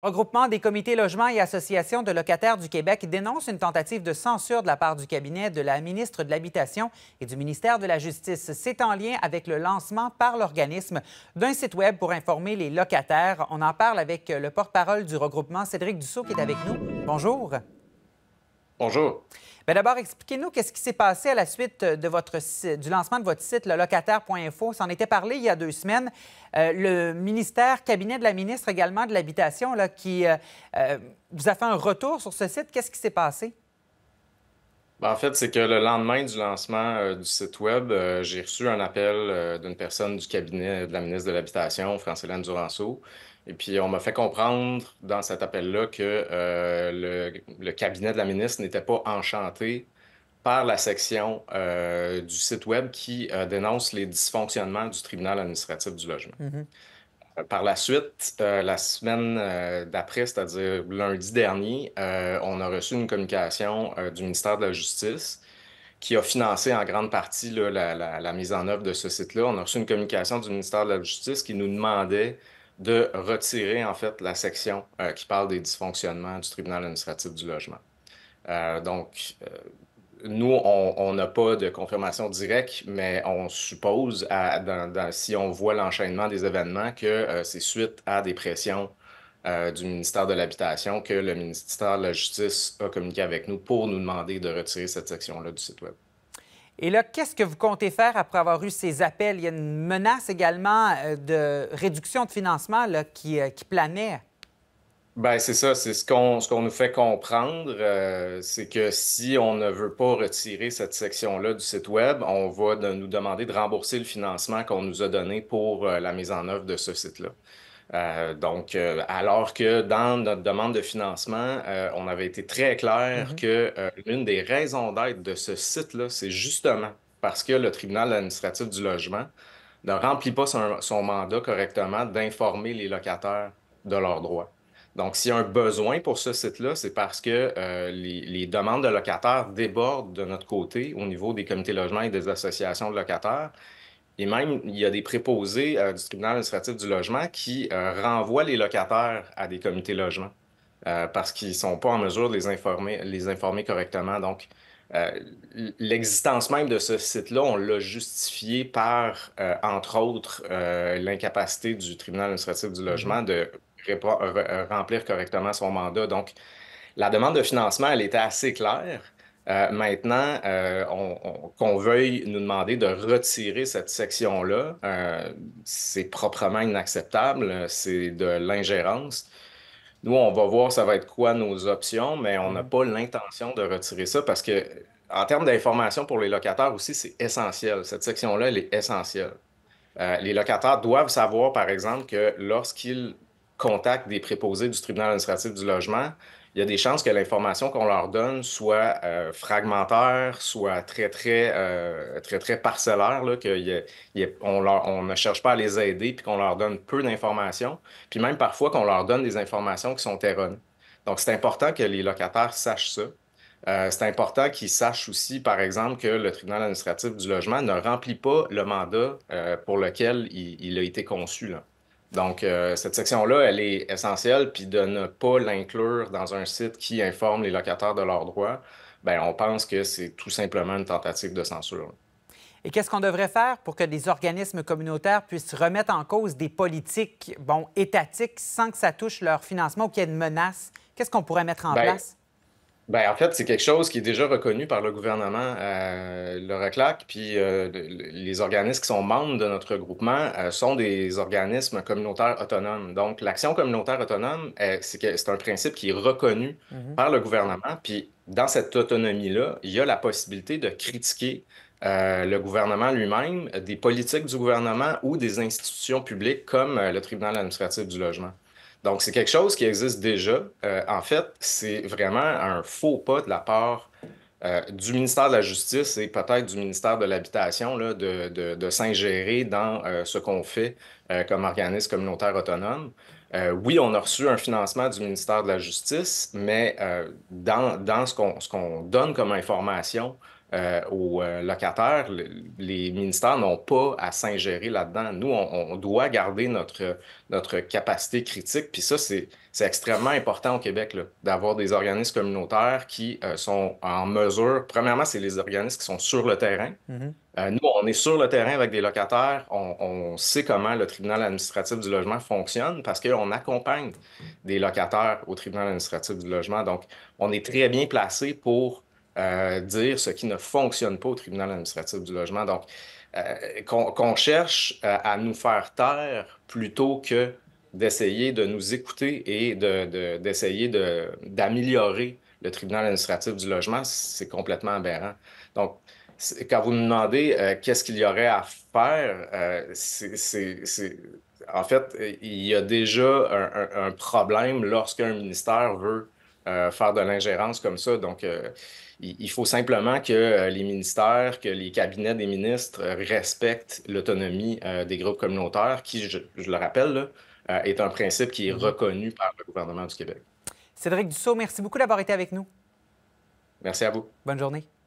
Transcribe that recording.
Regroupement des comités logements et associations de locataires du Québec dénonce une tentative de censure de la part du cabinet de la ministre de l'Habitation et du ministère de la Justice. C'est en lien avec le lancement par l'organisme d'un site Web pour informer les locataires. On en parle avec le porte-parole du regroupement, Cédric Dussault, qui est avec nous. Bonjour. Bonjour. Bien, d'abord, expliquez-nous qu'est-ce qui s'est passé à la suite de votre, du lancement de votre site, le locataire.info. en était parlé il y a deux semaines. Euh, le ministère, cabinet de la ministre également de l'Habitation, qui euh, euh, vous a fait un retour sur ce site. Qu'est-ce qui s'est passé? Ben, en fait, c'est que le lendemain du lancement euh, du site Web, euh, j'ai reçu un appel euh, d'une personne du cabinet de la ministre de l'Habitation, François-Hélène Duranceau. Et puis, on m'a fait comprendre dans cet appel-là que le, cabinet de la ministre n'était pas enchanté par la section du site Web qui dénonce les dysfonctionnements du tribunal administratif du logement. Mm-hmm. Euh, par la suite, euh, la semaine euh, d'après, c'est-à-dire lundi dernier, on a reçu une communication du ministère de la Justice qui a financé en grande partie la, la, mise en œuvre de ce site-là. On a reçu une communication du ministère de la Justice qui nous demandait de retirer en fait la section qui parle des dysfonctionnements du tribunal administratif du logement. donc, nous, on n'a pas de confirmation directe, mais on suppose, si on voit l'enchaînement des événements, que euh, c'est suite à des pressions euh, du ministère de l'Habitation que le ministère de la Justice a communiqué avec nous pour nous demander de retirer cette section-là du site Web. Et là, qu'est-ce que vous comptez faire après avoir eu ces appels? Il y a une menace également euh, de réduction de financement qui, qui planait ben, c'est ça, c'est ce qu'on ce qu'on nous fait comprendre, euh, c'est que si on ne veut pas retirer cette section-là du site web, on va nous demander de rembourser le financement qu'on nous a donné pour euh, la mise en œuvre de ce site-là. Euh, donc, alors que dans notre demande de financement, on avait été très clair mm-hmm. que l'une des raisons d'être de ce site-là, c'est justement parce que le tribunal administratif du logement ne remplit pas son mandat correctement d'informer les locataires de leurs droits. Donc, s'il y a un besoin pour ce site-là, c'est parce que euh, les, demandes de locataires débordent de notre côté au niveau des comités logements et des associations de locataires. Et même, il y a des préposés euh, du tribunal administratif du logement qui euh, renvoient les locataires à des comités logements parce qu'ils ne sont pas en mesure de les informer, les informer correctement. Donc, l'existence même de ce site-là, on l'a justifié par, entre autres, l'incapacité du tribunal administratif du mm-hmm. logement de euh, euh, remplir correctement son mandat. Donc, la demande de financement, elle était assez claire. Euh, maintenant, qu'on veuille nous demander de retirer cette section-là, c'est proprement inacceptable, c'est de l'ingérence. Nous, on va voir ça va être quoi nos options, mais on n'a mm. pas l'intention de retirer ça parce que, en termes d'information pour les locataires aussi, c'est essentiel. Cette section-là, elle est essentielle. les locataires doivent savoir, par exemple, que lorsqu'ils contact des préposés du tribunal administratif du logement, il y a des chances que l'information qu'on leur donne soit euh, fragmentaire, soit très, très, euh, très, très parcellaire, là, que on, ne cherche pas à les aider, puis qu'on leur donne peu d'informations, puis même parfois qu'on leur donne des informations qui sont erronées. Donc, c'est important que les locataires sachent ça. Euh, c'est important qu'ils sachent aussi, par exemple, que le tribunal administratif du logement ne remplit pas le mandat pour lequel il, il, a été conçu. Là. Donc, euh, cette section-là, elle est essentielle, puis de ne pas l'inclure dans un site qui informe les locataires de leurs droits, bien, on pense que c'est tout simplement une tentative de censure. Et qu'est-ce qu'on devrait faire pour que les organismes communautaires puissent remettre en cause des politiques, bon, étatiques, sans que ça touche leur financement ou qu'il y ait une menace? Qu'est-ce qu'on pourrait mettre en ben, place? Ben, en fait, c'est quelque chose qui est déjà reconnu par le gouvernement, euh, le RECLAC, puis euh, les organismes qui sont membres de notre groupement euh, sont des organismes communautaires autonomes. Donc, l'action communautaire autonome, c'est un principe qui est reconnu mm-hmm. par le gouvernement, puis dans cette autonomie-là, il y a la possibilité de critiquer le gouvernement lui-même, des politiques du gouvernement ou des institutions publiques comme le tribunal administratif du logement. Donc, c'est quelque chose qui existe déjà. Euh, en fait, c'est vraiment un faux pas de la part euh, du ministère de la Justice et peut-être du ministère de l'Habitation de, s'ingérer dans euh, ce qu'on fait comme organisme communautaire autonome. oui, on a reçu un financement du ministère de la Justice, mais dans, ce qu'on donne comme information, euh, aux euh, locataires, les ministères n'ont pas à s'ingérer là-dedans. Nous, on, doit garder notre, notre capacité critique. Puis ça, c'est extrêmement important au Québec d'avoir des organismes communautaires qui euh, sont en mesure. Premièrement, c'est les organismes qui sont sur le terrain. Mm-hmm. nous, on est sur le terrain avec des locataires. On, on sait comment le tribunal administratif du logement fonctionne parce qu'on accompagne des locataires au tribunal administratif du logement. Donc, on est très bien placé pour euh, dire ce qui ne fonctionne pas au tribunal administratif du logement. Donc, euh, qu'on cherche euh, à, nous faire taire plutôt que d'essayer de nous écouter et d'essayer de, d'améliorer le tribunal administratif du logement, c'est complètement aberrant. Donc, quand vous me demandez qu'est-ce qu'il y aurait à faire, c'est, en fait, il y a déjà un problème lorsqu'un ministère veut euh, faire de l'ingérence comme ça. Donc, euh, il, faut simplement que euh, les ministères, que les cabinets des ministres respectent l'autonomie des groupes communautaires, qui, je, le rappelle, est un principe qui est mhm. reconnu par le gouvernement du Québec. Cédric Dussault, merci beaucoup d'avoir été avec nous. Merci à vous. Bonne journée.